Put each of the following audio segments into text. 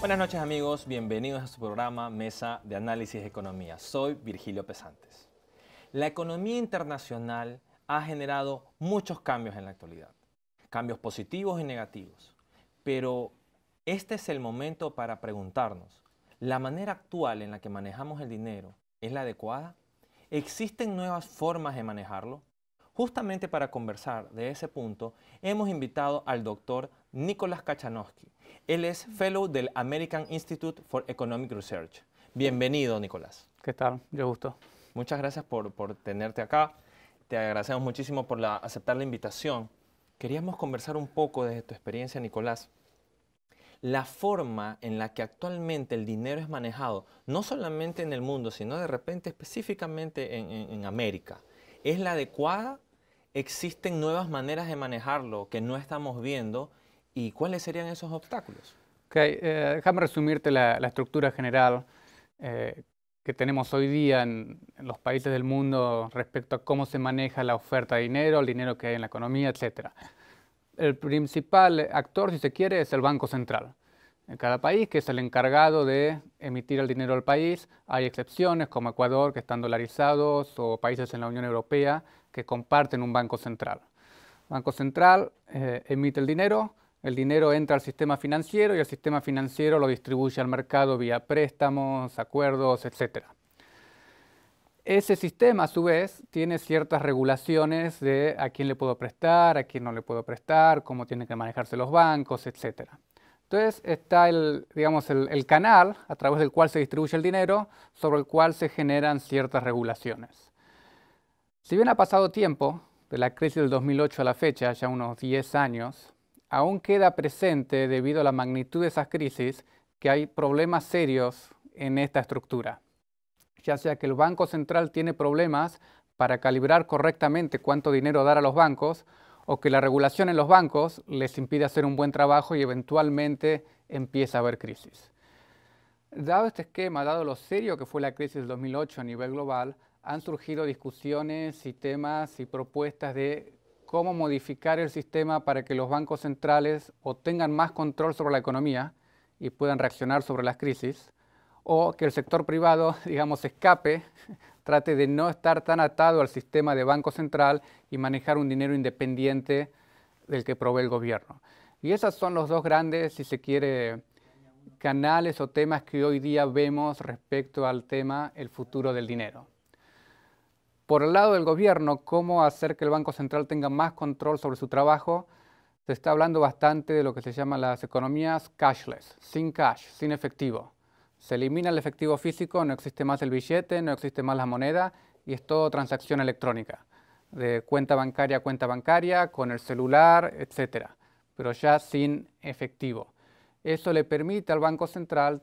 Buenas noches amigos, bienvenidos a su programa Mesa de Análisis de Economía. Soy Virgilio Pesantes. La economía internacional ha generado muchos cambios en la actualidad, cambios positivos y negativos, pero este es el momento para preguntarnos, ¿la manera actual en la que manejamos el dinero es la adecuada? ¿Existen nuevas formas de manejarlo? Justamente para conversar de ese punto, hemos invitado al doctor Nicolás Kachanowski, él es fellow del American Institute for Economic Research. Bienvenido, Nicolás. ¿Qué tal? Yo gusto. Muchas gracias por, por tenerte acá. Te agradecemos muchísimo por la, aceptar la invitación. Queríamos conversar un poco desde tu experiencia, Nicolás, la forma en la que actualmente el dinero es manejado, no solamente en el mundo, sino de repente específicamente en, América, ¿es la adecuada? ¿Existen nuevas maneras de manejarlo que no estamos viendo? ¿Y cuáles serían esos obstáculos? Ok, eh, déjame resumirte la, estructura general eh, que tenemos hoy día en, los países del mundo respecto a cómo se maneja la oferta de dinero, el dinero que hay en la economía, etc. El principal actor, si se quiere, es el Banco Central. En cada país, que es el encargado de emitir el dinero al país, hay excepciones como Ecuador, que están dolarizados, o países en la Unión Europea que comparten un banco central. Banco Central eh, emite el dinero, el dinero entra al sistema financiero y el sistema financiero lo distribuye al mercado vía préstamos, acuerdos, etcétera. Ese sistema, a su vez, tiene ciertas regulaciones de a quién le puedo prestar, a quién no le puedo prestar, cómo tienen que manejarse los bancos, etcétera. Entonces está el, digamos, el, canal a través del cual se distribuye el dinero, sobre el cual se generan ciertas regulaciones. Si bien ha pasado tiempo, de la crisis del 2008 a la fecha, ya unos 10 años, aún queda presente debido a la magnitud de esas crisis que hay problemas serios en esta estructura, ya sea que el Banco Central tiene problemas para calibrar correctamente cuánto dinero dar a los bancos o que la regulación en los bancos les impide hacer un buen trabajo y eventualmente empieza a haber crisis. Dado este esquema, dado lo serio que fue la crisis del 2008 a nivel global, han surgido discusiones y temas y propuestas de cómo modificar el sistema para que los bancos centrales obtengan más control sobre la economía y puedan reaccionar sobre las crisis, o que el sector privado, digamos, escape, trate de no estar tan atado al sistema de banco central y manejar un dinero independiente del que provee el gobierno. Y esos son los dos grandes, si se quiere, canales o temas que hoy día vemos respecto al tema el futuro del dinero por el lado del gobierno, cómo hacer que el Banco Central tenga más control sobre su trabajo, se está hablando bastante de lo que se llama las economías cashless, sin cash, sin efectivo. Se elimina el efectivo físico, no existe más el billete, no existe más la moneda y es todo transacción electrónica, de cuenta bancaria a cuenta bancaria, con el celular, etcétera, pero ya sin efectivo. Eso le permite al Banco Central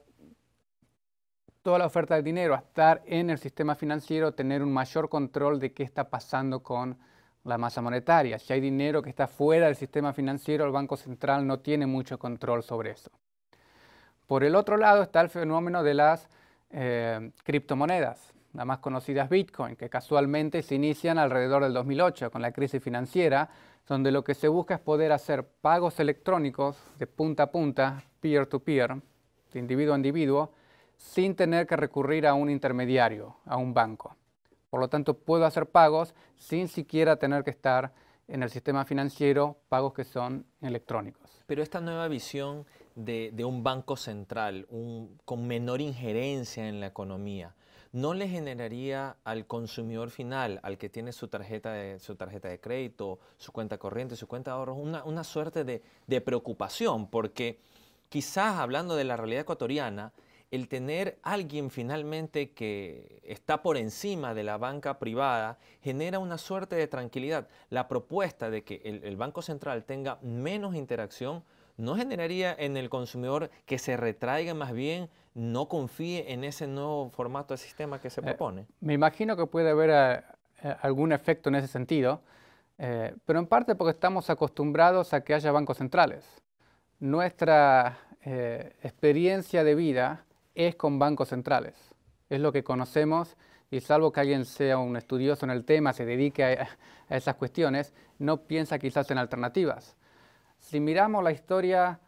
toda la oferta de dinero, a estar en el sistema financiero, tener un mayor control de qué está pasando con la masa monetaria. Si hay dinero que está fuera del sistema financiero, el Banco Central no tiene mucho control sobre eso. Por el otro lado está el fenómeno de las eh, criptomonedas, las más conocidas Bitcoin, que casualmente se inician alrededor del 2008 con la crisis financiera, donde lo que se busca es poder hacer pagos electrónicos de punta a punta, peer to -peer, de individuo a individuo, sin tener que recurrir a un intermediario, a un banco. Por lo tanto, puedo hacer pagos sin siquiera tener que estar en el sistema financiero, pagos que son electrónicos. Pero esta nueva visión de, un banco central, con menor injerencia en la economía, ¿no le generaría al consumidor final, al que tiene su tarjeta de, crédito, su cuenta corriente, su cuenta de ahorros, una, suerte de preocupación? Porque quizás hablando de la realidad ecuatoriana, el tener alguien finalmente que está por encima de la banca privada genera una suerte de tranquilidad. La propuesta de que el, Banco Central tenga menos interacción no generaría en el consumidor que se retraiga más bien, no confíe en ese nuevo formato de sistema que se eh, propone. me imagino que puede haber eh, eh, algún efecto en ese sentido, pero en parte porque estamos acostumbrados a que haya bancos centrales. Nuestra experiencia de vida es con bancos centrales. Es lo que conocemos y salvo que alguien sea un estudioso en el tema, se dedique a, esas cuestiones, no piensa quizás en alternativas. Si miramos la historia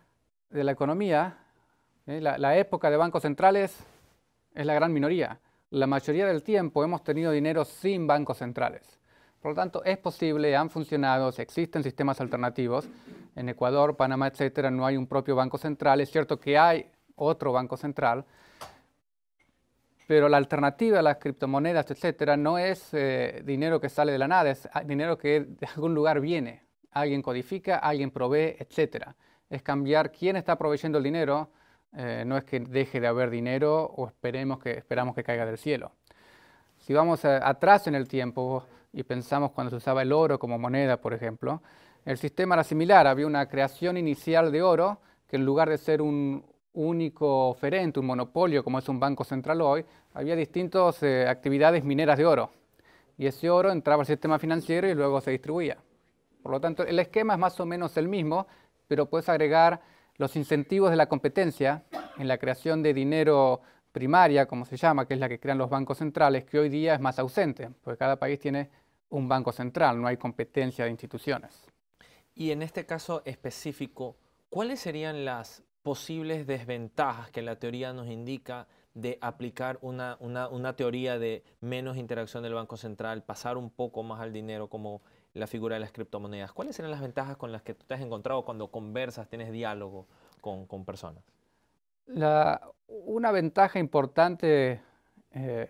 de la economía, ¿eh? la, época de bancos centrales es la gran minoría. La mayoría del tiempo hemos tenido dinero sin bancos centrales. Por lo tanto, es posible, han funcionado, existen sistemas alternativos. En Ecuador, Panamá, etcétera, no hay un propio banco central. Es cierto que hay otro banco central, pero la alternativa a las criptomonedas, etcétera, no es eh, dinero que sale de la nada, es ah, dinero que de algún lugar viene. Alguien codifica, alguien provee, etcétera. Es cambiar quién está proveyendo el dinero, eh, no es que deje de haber dinero o esperemos que, esperamos que caiga del cielo. Si vamos eh, atrás en el tiempo y pensamos cuando se usaba el oro como moneda, por ejemplo, el sistema era similar, había una creación inicial de oro que en lugar de ser un, único oferente, un monopolio como es un banco central hoy, había distintas eh, actividades mineras de oro. Y ese oro entraba al sistema financiero y luego se distribuía. Por lo tanto, el esquema es más o menos el mismo, pero puedes agregar los incentivos de la competencia en la creación de dinero primaria, como se llama, que es la que crean los bancos centrales, que hoy día es más ausente, porque cada país tiene un banco central, no hay competencia de instituciones. Y en este caso específico, ¿cuáles serían las posibles desventajas que la teoría nos indica de aplicar una, teoría de menos interacción del Banco Central, pasar un poco más al dinero como la figura de las criptomonedas. ¿Cuáles serán las ventajas con las que tú te has encontrado cuando conversas, tienes diálogo con, personas? una ventaja importante eh,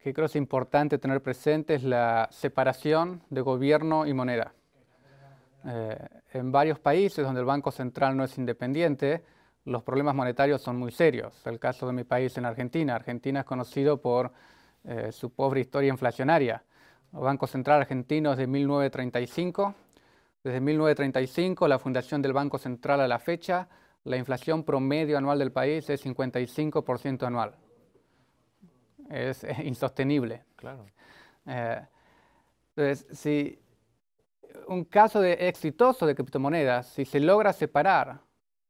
que creo es importante tener presente es la separación de gobierno y moneda. Eh, en varios países donde el Banco Central no es independiente, los problemas monetarios son muy serios. El caso de mi país en Argentina. Argentina es conocido por eh, su pobre historia inflacionaria. El Banco Central argentino es de 1935. Desde 1935, la fundación del Banco Central a la fecha, la inflación promedio anual del país es 55% anual. Es, insostenible. Claro. Eh, entonces, si un caso de exitoso de criptomonedas, si se logra separar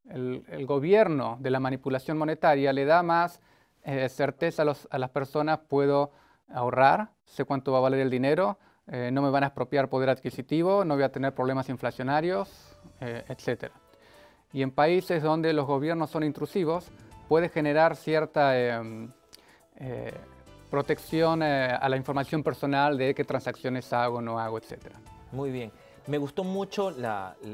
el, gobierno de la manipulación monetaria, le da más eh, certeza a, las personas, puedo ahorrar, sé cuánto va a valer el dinero, eh, no me van a expropiar poder adquisitivo, no voy a tener problemas inflacionarios, eh, etc. Y en países donde los gobiernos son intrusivos, puede generar cierta protección a la información personal de qué transacciones hago, no hago, etcétera. Muy bien. Me gustó mucho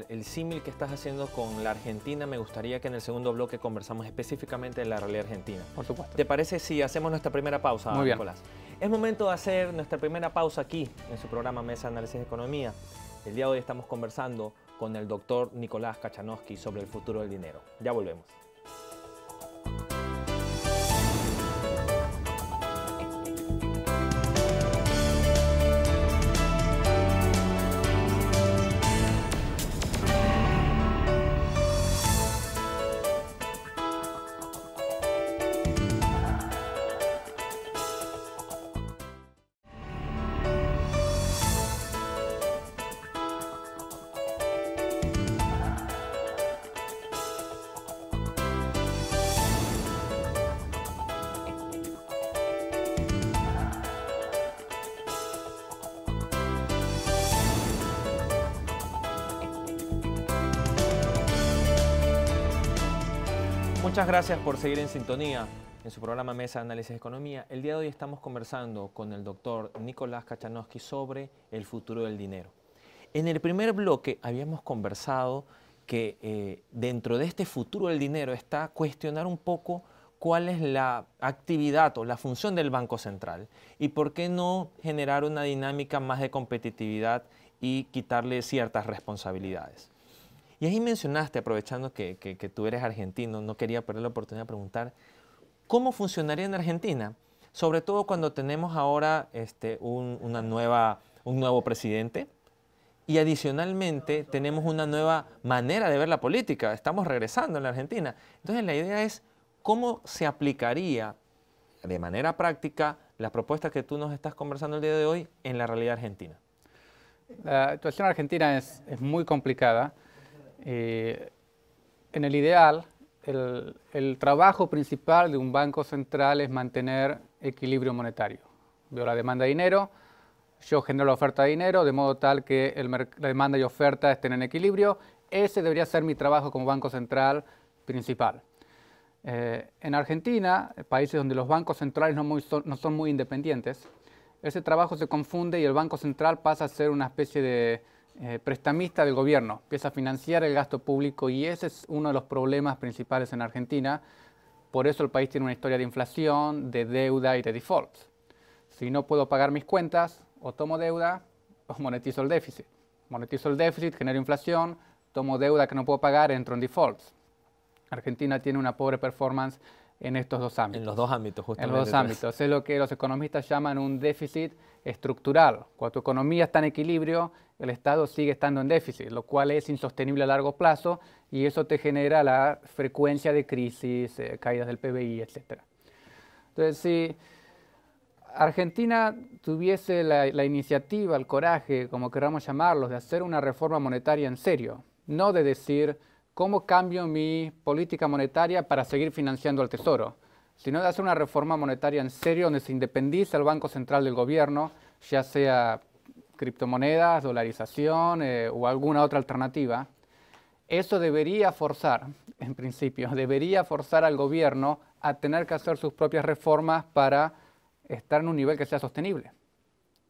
el símil que estás haciendo con la Argentina. Me gustaría que en el segundo bloque conversamos específicamente de la realidad argentina. Por supuesto. ¿Te parece si hacemos nuestra primera pausa, Nicolás? Es momento de hacer nuestra primera pausa aquí en su programa Mesa Análisis de Economía. El día de hoy estamos conversando con el doctor Nicolás Kachanowski sobre el futuro del dinero. Ya volvemos. Muchas gracias por seguir en sintonía en su programa Mesa de Análisis de Economía. El día de hoy estamos conversando con el doctor Nicolás Kachanowski sobre el futuro del dinero. En el primer bloque habíamos conversado que eh, dentro de este futuro del dinero está cuestionar un poco cuál es la actividad o la función del Banco Central y por qué no generar una dinámica más de competitividad y quitarle ciertas responsabilidades. Y ahí mencionaste, aprovechando que, tú eres argentino, no quería perder la oportunidad de preguntar, ¿cómo funcionaría en Argentina? Sobre todo cuando tenemos ahora este, un, una nueva, un nuevo presidente, y adicionalmente tenemos una nueva manera de ver la política. Estamos regresando en la Argentina. Entonces la idea es cómo se aplicaría de manera práctica las propuestas que tú nos estás conversando el día de hoy en la realidad argentina. La situación argentina es muy complicada eh, en el ideal, el, trabajo principal de un banco central es mantener equilibrio monetario. Veo la demanda de dinero, yo genero la oferta de dinero, de modo tal que la demanda y oferta estén en equilibrio. Ese debería ser mi trabajo como banco central principal. Eh, en Argentina, países donde los bancos centrales no, no son muy independientes, ese trabajo se confunde y el Banco Central pasa a ser una especie de eh, prestamista del gobierno, empieza a financiar el gasto público y ese es uno de los problemas principales en Argentina. Por eso el país tiene una historia de inflación, de deuda y de defaults. Si no puedo pagar mis cuentas, o tomo deuda o monetizo el déficit. Monetizo el déficit, genero inflación, tomo deuda que no puedo pagar, entro en defaults. Argentina tiene una pobre performance en estos dos ámbitos. En los dos ámbitos, justamente. En los dos ámbitos. Es lo que los economistas llaman un déficit estructural. Cuando tu economía está en equilibrio, el Estado sigue estando en déficit, lo cual es insostenible a largo plazo y eso te genera la frecuencia de crisis, eh, caídas del PBI, etc. Entonces, si Argentina tuviese la, la iniciativa, el coraje, como queramos llamarlos, de hacer una reforma monetaria en serio, no de decir ¿cómo cambio mi política monetaria para seguir financiando al Tesoro? Si no de hacer una reforma monetaria en serio donde se independice el Banco Central del gobierno, ya sea criptomonedas, dolarización eh, o alguna otra alternativa. Eso debería forzar, en principio, debería forzar al gobierno a tener que hacer sus propias reformas para estar en un nivel que sea sostenible.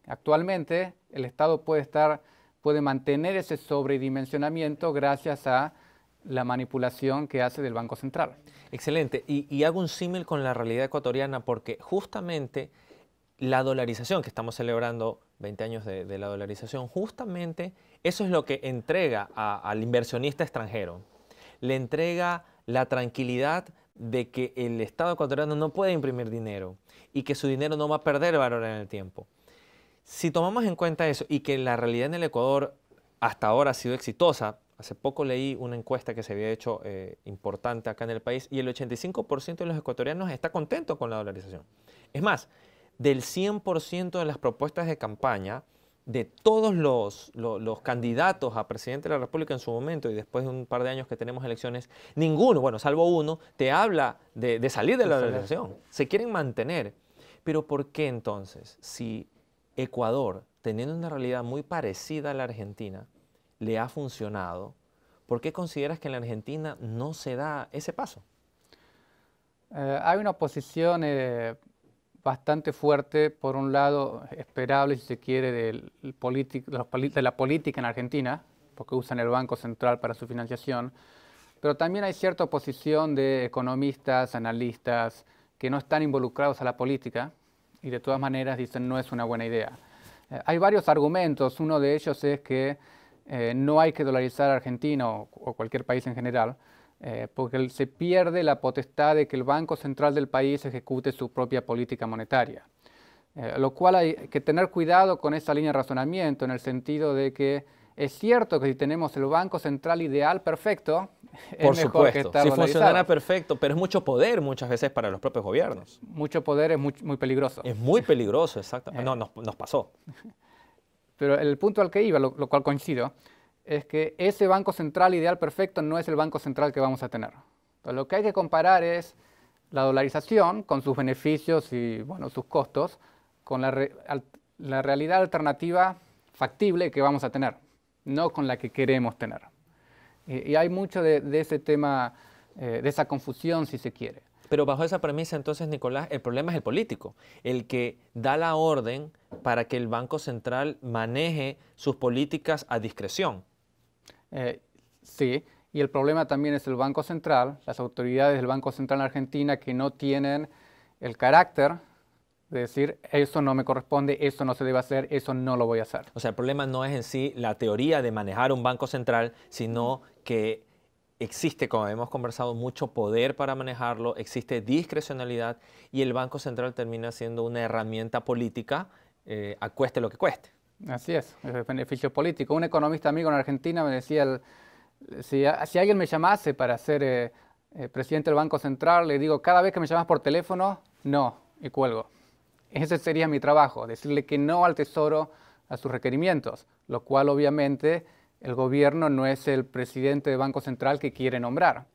Actualmente, el Estado puede, estar, puede mantener ese sobredimensionamiento gracias a la manipulación que hace del Banco Central. Excelente. Y, hago un símil con la realidad ecuatoriana porque justamente la dolarización, que estamos celebrando 20 años de, la dolarización, justamente eso es lo que entrega al inversionista extranjero. Le entrega la tranquilidad de que el Estado ecuatoriano no puede imprimir dinero y que su dinero no va a perder valor en el tiempo. Si tomamos en cuenta eso y que la realidad en el Ecuador hasta ahora ha sido exitosa, Hace poco leí una encuesta que se había hecho eh, importante acá en el país y el 85% de los ecuatorianos está contento con la dolarización. Es más, del 100% de las propuestas de campaña de todos los, candidatos a presidente de la República en su momento y después de un par de años que tenemos elecciones, ninguno, bueno, salvo uno, te habla de, de salir de la dolarización. Se quieren mantener. Pero ¿por qué entonces, si Ecuador, teniendo una realidad muy parecida a la Argentina, le ha funcionado, ¿por qué consideras que en la Argentina no se da ese paso? Eh, hay una oposición eh, bastante fuerte, por un lado, esperable, si se quiere, del, de la política en Argentina, porque usan el Banco Central para su financiación, pero también hay cierta oposición de economistas, analistas, que no están involucrados a la política y de todas maneras dicen no es una buena idea. Eh, hay varios argumentos, uno de ellos es que eh, no hay que dolarizar a Argentina o, cualquier país en general, eh, porque se pierde la potestad de que el Banco Central del país ejecute su propia política monetaria. Eh, lo cual hay que tener cuidado con esa línea de razonamiento en el sentido de que es cierto que si tenemos el Banco Central ideal perfecto, es mejor supuesto. que estar Si funcionara perfecto, pero es mucho poder muchas veces para los propios gobiernos. Mucho poder es muy, peligroso. Es muy peligroso, exacto. No, nos, nos pasó. Pero el punto al que iba, lo, cual coincido, es que ese banco central ideal perfecto no es el banco central que vamos a tener. lo que hay que comparar es la dolarización con sus beneficios y bueno, sus costos, con la, realidad alternativa factible que vamos a tener, no con la que queremos tener. Y, hay mucho de, ese tema, eh, de esa confusión, si se quiere. Pero bajo esa premisa, entonces, Nicolás, el problema es el político, el que da la orden para que el Banco Central maneje sus políticas a discreción. Eh, sí, y el problema también es el Banco Central, las autoridades del Banco Central Argentina que no tienen el carácter de decir, eso no me corresponde, eso no se debe hacer, eso no lo voy a hacer. O sea, el problema no es en sí la teoría de manejar un Banco Central, sino que existe, como hemos conversado, mucho poder para manejarlo, existe discrecionalidad y el Banco Central termina siendo una herramienta política eh, a cueste lo que cueste. Así es, es beneficio político. Un economista amigo en Argentina me decía, si, alguien me llamase para ser eh, eh, presidente del Banco Central, le digo, cada vez que me llamas por teléfono, no, y cuelgo. Ese sería mi trabajo, decirle que no al Tesoro a sus requerimientos, lo cual obviamente el gobierno no es el presidente del Banco Central que quiere nombrar.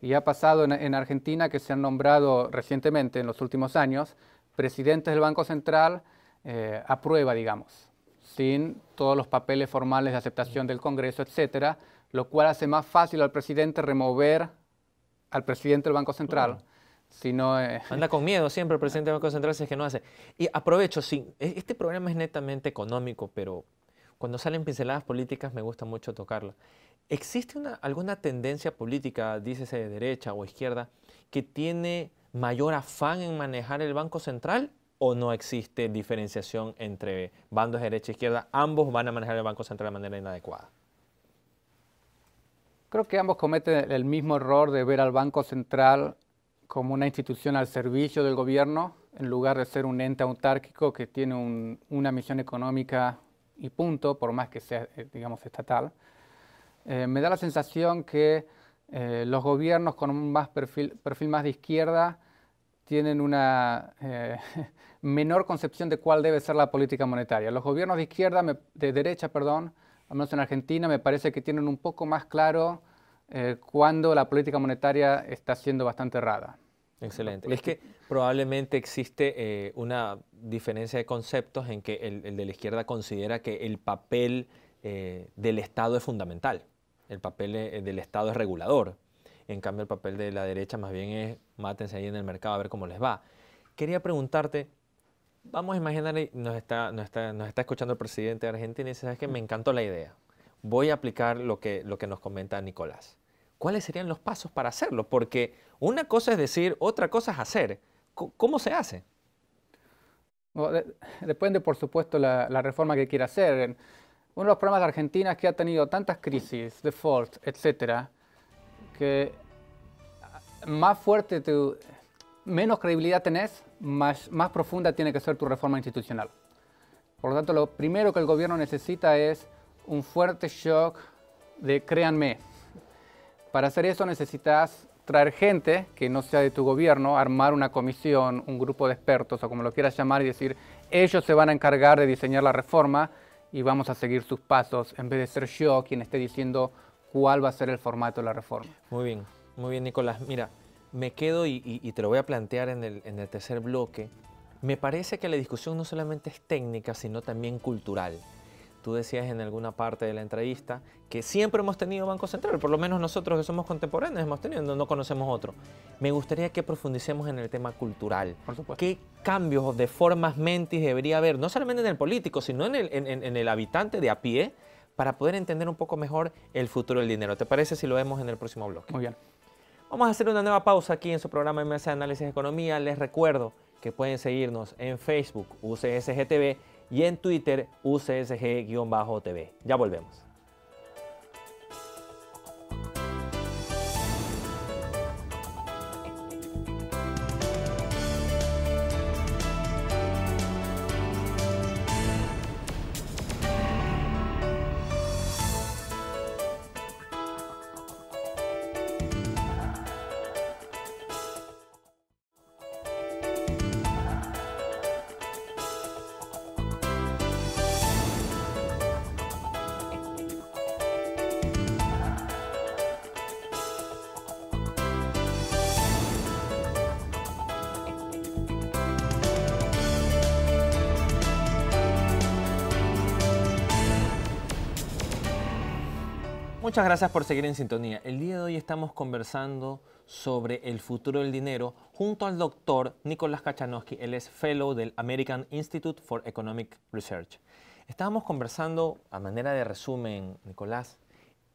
Y ha pasado en Argentina que se han nombrado recientemente, en los últimos años, presidentes del Banco Central, eh, a prueba, digamos, sin todos los papeles formales de aceptación del Congreso, etcétera, lo cual hace más fácil al presidente remover al presidente del Banco Central. Si no, eh, Anda con miedo siempre el presidente del Banco Central si es que no hace. Y aprovecho, sí, e, este programa es netamente económico, pero cuando salen pinceladas políticas me gusta mucho tocarla. ¿Existe alguna tendencia política, dícese de derecha o izquierda, que tiene mayor afán en manejar el Banco Central o no existe diferenciación entre bandos derecha e izquierda? Ambos van a manejar el Banco Central de manera inadecuada. Creo que ambos cometen el mismo error de ver al Banco Central como una institución al servicio del gobierno, en lugar de ser un ente autárquico que tiene una misión económica y punto, por más que sea, eh, digamos, estatal. Eh, me da la sensación que eh, los gobiernos con un más perfil más de izquierda tienen una eh, menor concepción de cuál debe ser la política monetaria. Los gobiernos de izquierda, de derecha, perdón, al menos en Argentina, me parece que tienen un poco más claro eh, cuándo la política monetaria está siendo bastante errada. Excelente. Es que probablemente existe eh, una diferencia de conceptos en que el, el, de la izquierda considera que el papel del Estado es fundamental, el papel del Estado es regulador, en cambio, el papel de la derecha más bien es mátense ahí en el mercado a ver cómo les va. Quería preguntarte, vamos a imaginar, nos está, escuchando el presidente de Argentina y dice, ¿sabes qué? Me encantó la idea. Voy a aplicar lo que, nos comenta Nicolás. ¿Cuáles serían los pasos para hacerlo? Porque una cosa es decir, otra cosa es hacer. ¿Cómo se hace? depende, por supuesto, la, la reforma que quiera hacer. Uno de los problemas de Argentina que ha tenido tantas crisis, default, etcétera, que más fuerte, tu, menos credibilidad tenés, más, más profunda tiene que ser tu reforma institucional. Por lo tanto, lo primero que el gobierno necesita es un fuerte shock de créanme. Para hacer eso necesitas traer gente que no sea de tu gobierno, armar una comisión, un grupo de expertos o como lo quieras llamar y decir, ellos se van a encargar de diseñar la reforma y vamos a seguir sus pasos en vez de ser yo quien esté diciendo cuál va a ser el formato de la reforma. Muy bien, muy bien, Nicolás. Mira, me quedo y, te lo voy a plantear en el, tercer bloque. Me parece que la discusión no solamente es técnica, sino también cultural. Tú decías en alguna parte de la entrevista que siempre hemos tenido Banco Central, por lo menos nosotros que somos contemporáneos hemos tenido, no, conocemos otro. Me gustaría que profundicemos en el tema cultural. Por supuesto. ¿Qué cambios de formas mentis debería haber, no solamente en el político, sino en el, en el habitante de a pie, para poder entender un poco mejor el futuro del dinero. ¿Te parece si lo vemos en el próximo bloque? Muy bien. Vamos a hacer una nueva pausa aquí en su programa MS Análisis de Economía. Les recuerdo que pueden seguirnos en Facebook, UCSGTV, y en Twitter, UCSG-TV. Ya volvemos. Muchas gracias por seguir en sintonía. El día de hoy estamos conversando sobre el futuro del dinero junto al doctor Nicolás Kachanowski. Él es fellow del American Institute for Economic Research. Estábamos conversando, a manera de resumen, Nicolás,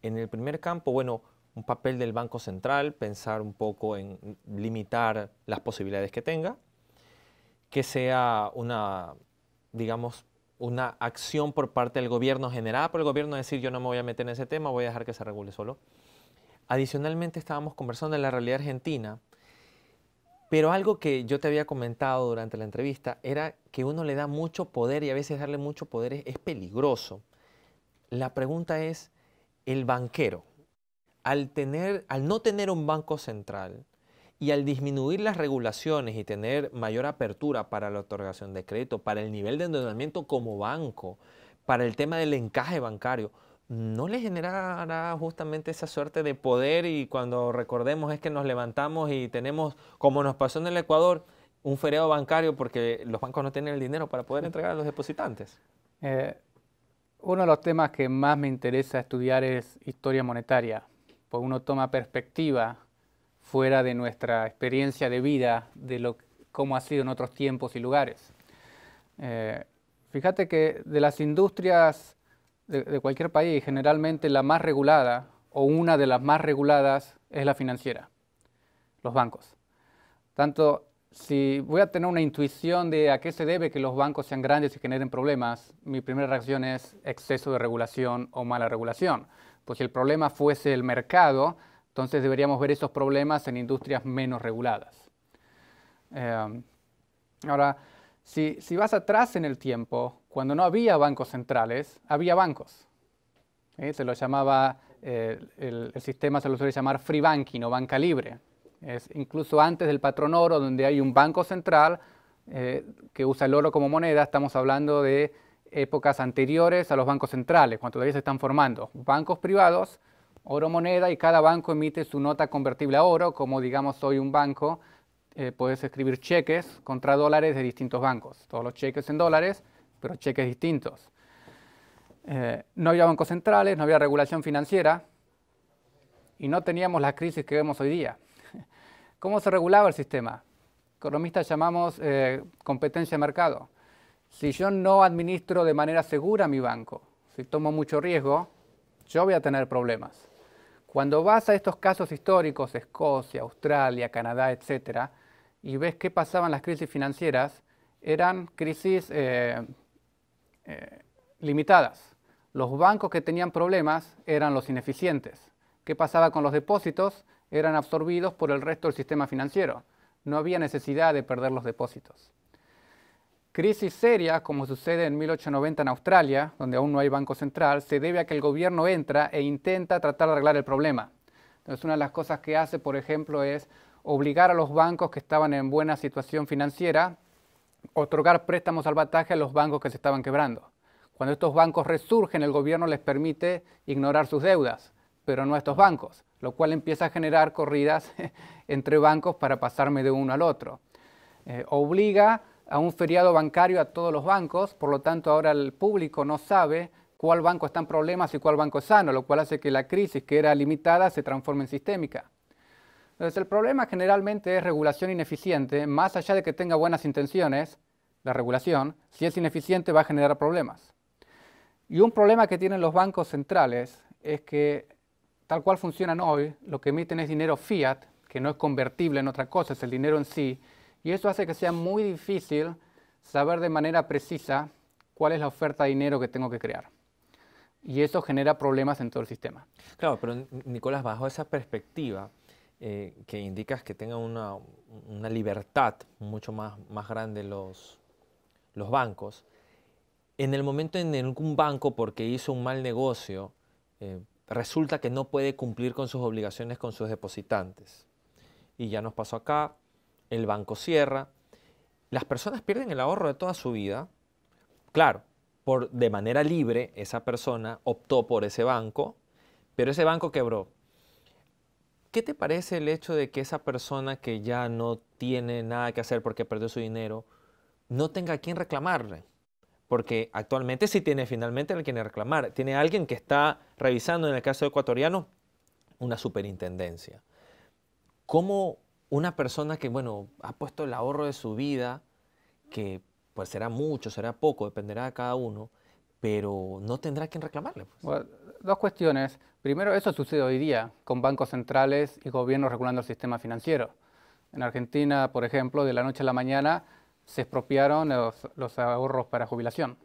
en el primer campo, bueno, un papel del Banco Central, pensar un poco en limitar las posibilidades que tenga, que sea una, digamos, una acción por parte del gobierno generada por el gobierno, decir yo no me voy a meter en ese tema, voy a dejar que se regule solo. Adicionalmente estábamos conversando en la realidad argentina, pero algo que yo te había comentado durante la entrevista era que uno le da mucho poder y a veces darle mucho poder es, es peligroso. La pregunta es, el banquero, al, tener, al no tener un banco central, y al disminuir las regulaciones y tener mayor apertura para la otorgación de crédito, para el nivel de endeudamiento como banco, para el tema del encaje bancario, no le generará justamente esa suerte de poder y cuando recordemos es que nos levantamos y tenemos, como nos pasó en el Ecuador, un feriado bancario porque los bancos no tienen el dinero para poder entregar a los depositantes? Eh, uno de los temas que más me interesa estudiar es historia monetaria, porque uno toma perspectiva fuera de nuestra experiencia de vida, de lo, cómo ha sido en otros tiempos y lugares. Eh, fíjate que de las industrias de, de, cualquier país, generalmente la más regulada o una de las más reguladas es la financiera, los bancos. Tanto si voy a tener una intuición de a qué se debe que los bancos sean grandes y generen problemas, mi primera reacción es exceso de regulación o mala regulación. Pues si el problema fuese el mercado, entonces deberíamos ver esos problemas en industrias menos reguladas. Em, ahora, si, vas atrás en el tiempo, cuando no había bancos centrales, había bancos. Se lo llamaba, eh, el, sistema se lo suele llamar free banking o banca libre. Es incluso antes del patrón oro, donde hay un banco central eh, que usa el oro como moneda, estamos hablando de épocas anteriores a los bancos centrales, cuando todavía se están formando bancos privados oro moneda y cada banco emite su nota convertible a oro, como digamos soy un banco, eh, puedes escribir cheques contra dólares de distintos bancos, todos los cheques en dólares, pero cheques distintos. Eh, no había bancos centrales, no había regulación financiera y no teníamos las crisis que vemos hoy día. ¿Cómo se regulaba el sistema? Economistas llamamos eh, competencia de mercado. Si yo no administro de manera segura mi banco, si tomo mucho riesgo, yo voy a tener problemas. Cuando vas a estos casos históricos, Escocia, Australia, Canadá, etc., y ves qué pasaban las crisis financieras, eran crisis eh, eh, limitadas. Los bancos que tenían problemas eran los ineficientes. ¿Qué pasaba con los depósitos? Eran absorbidos por el resto del sistema financiero. No había necesidad de perder los depósitos. Crisis seria, como sucede en 1890 en Australia, donde aún no hay banco central, se debe a que el gobierno entra e intenta tratar de arreglar el problema. Entonces, una de las cosas que hace, por ejemplo, es obligar a los bancos que estaban en buena situación financiera, otorgar préstamos al bataje a los bancos que se estaban quebrando. Cuando estos bancos resurgen, el gobierno les permite ignorar sus deudas, pero no a estos bancos, lo cual empieza a generar corridas entre bancos para pasarme de uno al otro. Eh, obliga a un feriado bancario a todos los bancos, por lo tanto ahora el público no sabe cuál banco está en problemas y cuál banco es sano, lo cual hace que la crisis que era limitada se transforme en sistémica. Entonces el problema generalmente es regulación ineficiente, más allá de que tenga buenas intenciones, la regulación, si es ineficiente va a generar problemas. Y un problema que tienen los bancos centrales es que tal cual funcionan hoy, lo que emiten es dinero fiat, que no es convertible en otra cosa, es el dinero en sí, y eso hace que sea muy difícil saber de manera precisa cuál es la oferta de dinero que tengo que crear. Y eso genera problemas en todo el sistema. Claro, pero Nicolás, bajo esa perspectiva eh, que indicas que tengan una, libertad mucho más, más grande los, los bancos, en el momento en que un banco, porque hizo un mal negocio, eh, resulta que no puede cumplir con sus obligaciones con sus depositantes. Y ya nos pasó acá, el banco cierra, las personas pierden el ahorro de toda su vida. Claro, por, de manera libre esa persona optó por ese banco, pero ese banco quebró. ¿Qué te parece el hecho de que esa persona que ya no tiene nada que hacer porque perdió su dinero, no tenga a quien reclamarle? Porque actualmente sí tiene finalmente a quien reclamar. Tiene alguien que está revisando, en el caso ecuatoriano, una superintendencia. ¿Cómo una persona que, bueno, ha puesto el ahorro de su vida, que pues será mucho, será poco, dependerá de cada uno, pero no tendrá quien reclamarle. Pues. dos cuestiones. Primero, eso sucede hoy día con bancos centrales y gobiernos regulando el sistema financiero. En Argentina, por ejemplo, de la noche a la mañana se expropiaron los, ahorros para jubilación.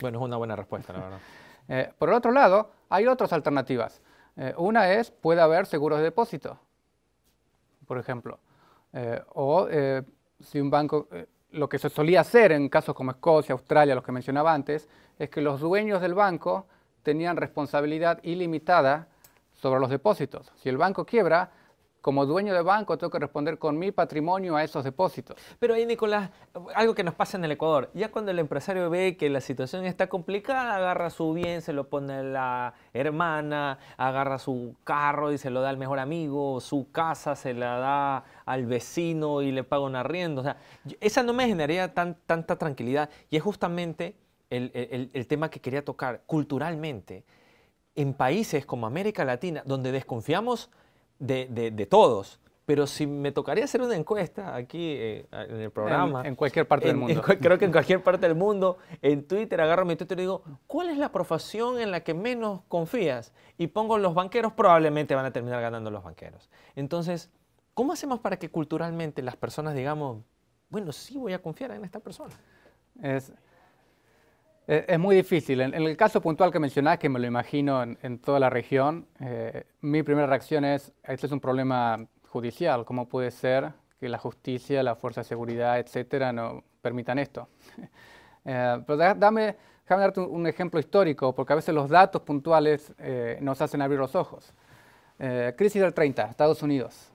Bueno, es una buena respuesta, la verdad. Eh, por el otro lado, hay otras alternativas. Eh, una es, puede haber seguros de depósito por ejemplo. Eh, o eh, si un banco, eh, lo que se solía hacer en casos como Escocia, Australia, los que mencionaba antes, es que los dueños del banco tenían responsabilidad ilimitada sobre los depósitos. Si el banco quiebra, como dueño de banco tengo que responder con mi patrimonio a esos depósitos. Pero ahí, Nicolás, algo que nos pasa en el Ecuador, ya cuando el empresario ve que la situación está complicada, agarra su bien, se lo pone a la hermana, agarra su carro y se lo da al mejor amigo, su casa se la da al vecino y le paga un arriendo. O sea, esa no me generaría tan, tanta tranquilidad y es justamente el, el tema que quería tocar culturalmente. En países como América Latina, donde desconfiamos de, todos. Pero si me tocaría hacer una encuesta aquí eh, en el programa. En, cualquier parte del mundo. creo que en cualquier parte del mundo. En Twitter, agarro mi Twitter y digo, ¿cuál es la profesión en la que menos confías? Y pongo los banqueros, probablemente van a terminar ganando los banqueros. Entonces, ¿cómo hacemos para que culturalmente las personas digamos, bueno, sí voy a confiar en esta persona? Es, eh, es muy difícil. En, el caso puntual que mencionás, que me lo imagino en, toda la región, eh, mi primera reacción es, esto es un problema judicial. ¿Cómo puede ser que la justicia, la fuerza de seguridad, etcétera, no permitan esto? Eh, pero dame, déjame darte un, ejemplo histórico, porque a veces los datos puntuales nos hacen abrir los ojos. crisis del 30, Estados Unidos.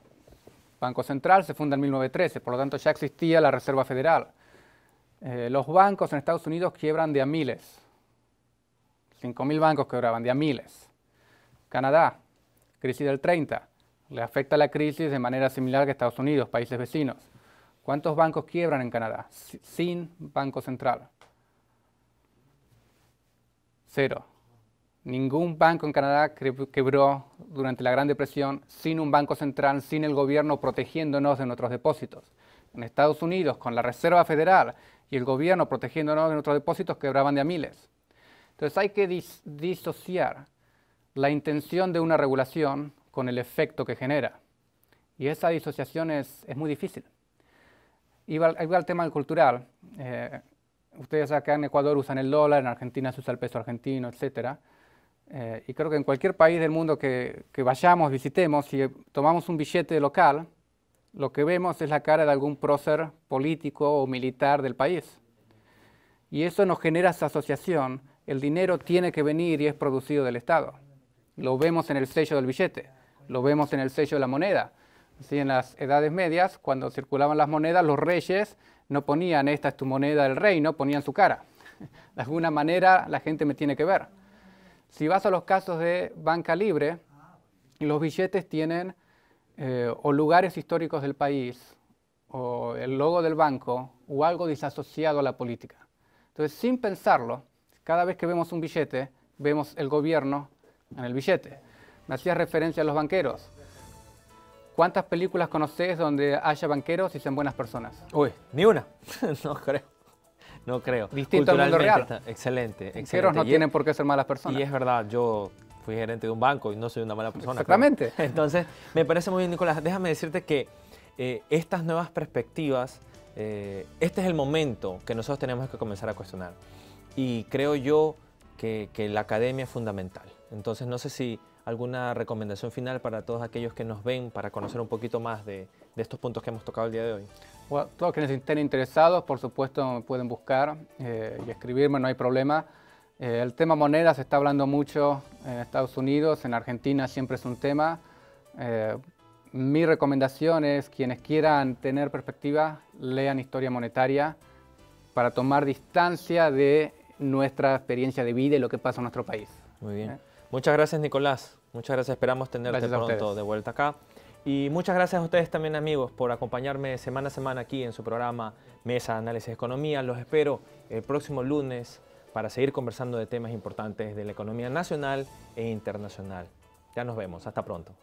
Banco Central se funda en 1913, por lo tanto ya existía la Reserva Federal. Eh, los bancos en Estados Unidos quiebran de a miles. 5.000 bancos quebraban de a miles. Canadá, crisis del 30. Le afecta la crisis de manera similar que Estados Unidos, países vecinos. ¿Cuántos bancos quiebran en Canadá sin banco central? Cero. Ningún banco en Canadá quebró durante la Gran Depresión sin un banco central, sin el gobierno protegiéndonos de nuestros depósitos. En Estados Unidos, con la Reserva Federal y el gobierno protegiéndonos de nuestros depósitos, quebraban de a miles. Entonces hay que disociar la intención de una regulación con el efecto que genera. Y esa disociación es, muy difícil. Y al, al tema cultural. Eh, ustedes acá en Ecuador usan el dólar, en Argentina se usa el peso argentino, etc. Eh, y creo que en cualquier país del mundo que, que, vayamos, visitemos, si tomamos un billete local lo que vemos es la cara de algún prócer político o militar del país. Y eso nos genera esa asociación. El dinero tiene que venir y es producido del Estado. Lo vemos en el sello del billete, lo vemos en el sello de la moneda. Así, en las Edades Medias, cuando circulaban las monedas, los reyes no ponían esta es tu moneda del no ponían su cara. De alguna manera la gente me tiene que ver. Si vas a los casos de banca libre, los billetes tienen eh, o lugares históricos del país, o el logo del banco, o algo desasociado a la política. Entonces, sin pensarlo, cada vez que vemos un billete, vemos el gobierno en el billete. Me hacías referencia a los banqueros. ¿Cuántas películas conoces donde haya banqueros y sean buenas personas? Uy, ni una. no creo. No creo. Distinto al mundo real. excelente, Banqueros no tienen por qué ser malas personas. Y es verdad, yo fui gerente de un banco y no soy una mala persona. Exactamente. Entonces, me parece muy bien, Nicolás. Déjame decirte que eh, estas nuevas perspectivas, eh, este es el momento que nosotros tenemos que comenzar a cuestionar. Y creo yo que, la academia es fundamental. Entonces, no sé si alguna recomendación final para todos aquellos que nos ven para conocer un poquito más de, estos puntos que hemos tocado el día de hoy. Bueno, todos quienes estén interesados, por supuesto, pueden buscar eh, y escribirme, no hay problema. Eh, el tema moneda se está hablando mucho en Estados Unidos, en Argentina siempre es un tema. Eh, mi recomendación es quienes quieran tener perspectiva, lean historia monetaria para tomar distancia de nuestra experiencia de vida y lo que pasa en nuestro país. Muy bien. Eh. Muchas gracias, Nicolás. Muchas gracias. Esperamos tenerte pronto de vuelta acá. Y muchas gracias a ustedes también, amigos, por acompañarme semana a semana aquí en su programa Mesa Análisis de Economía. Los espero el próximo lunes para seguir conversando de temas importantes de la economía nacional e internacional. Ya nos vemos, hasta pronto.